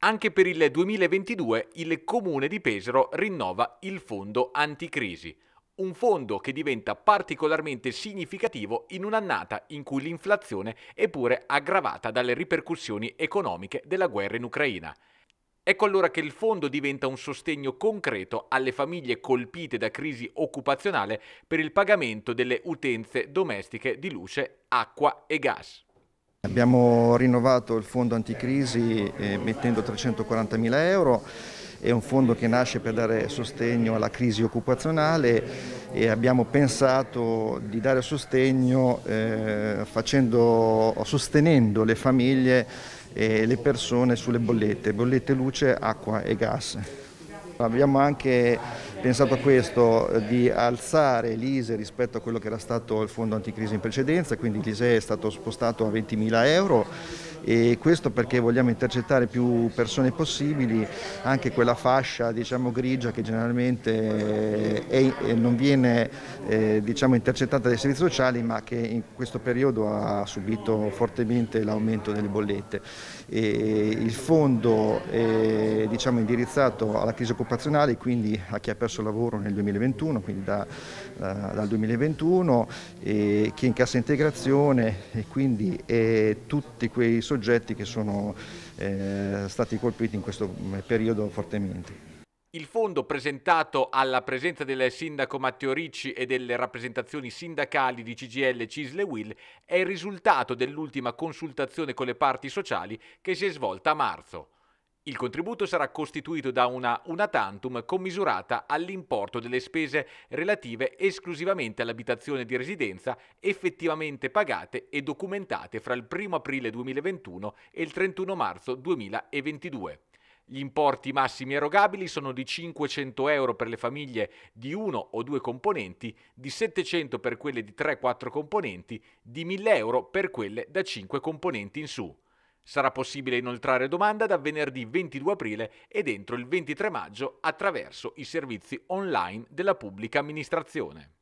Anche per il 2022 il Comune di Pesaro rinnova il fondo anticrisi, un fondo che diventa particolarmente significativo in un'annata in cui l'inflazione è pure aggravata dalle ripercussioni economiche della guerra in Ucraina. Ecco allora che il fondo diventa un sostegno concreto alle famiglie colpite da crisi occupazionale per il pagamento delle utenze domestiche di luce, acqua e gas. Abbiamo rinnovato il fondo anticrisi eh, mettendo 340 mila euro, è un fondo che nasce per dare sostegno alla crisi occupazionale e abbiamo pensato di dare sostegno eh, facendo, sostenendo le famiglie e le persone sulle bollette, bollette luce, acqua e gas. Abbiamo anche pensato a questo, eh, di alzare l'ISE rispetto a quello che era stato il fondo anticrisi in precedenza, quindi l'ISE è stato spostato a 20.000 euro e questo perché vogliamo intercettare più persone possibili, anche quella fascia diciamo, grigia che generalmente eh, è, eh, non viene eh, diciamo, intercettata dai servizi sociali ma che in questo periodo ha subito fortemente l'aumento delle bollette. E il fondo è diciamo, indirizzato alla crisi occupazionale, quindi a chi ha perso il lavoro nel 2021, quindi da, da, dal 2021, e chi incassa integrazione e quindi eh, tutti quei social soggetti che sono eh, stati colpiti in questo eh, periodo fortemente. Il fondo presentato alla presenza del sindaco Matteo Ricci e delle rappresentazioni sindacali di CGL Cisle Will è il risultato dell'ultima consultazione con le parti sociali che si è svolta a marzo. Il contributo sarà costituito da una una tantum commisurata all'importo delle spese relative esclusivamente all'abitazione di residenza effettivamente pagate e documentate fra il 1 aprile 2021 e il 31 marzo 2022. Gli importi massimi erogabili sono di 500 euro per le famiglie di uno o due componenti, di 700 per quelle di 3-4 componenti, di 1000 euro per quelle da 5 componenti in su. Sarà possibile inoltrare domanda da venerdì 22 aprile ed entro il 23 maggio attraverso i servizi online della pubblica amministrazione.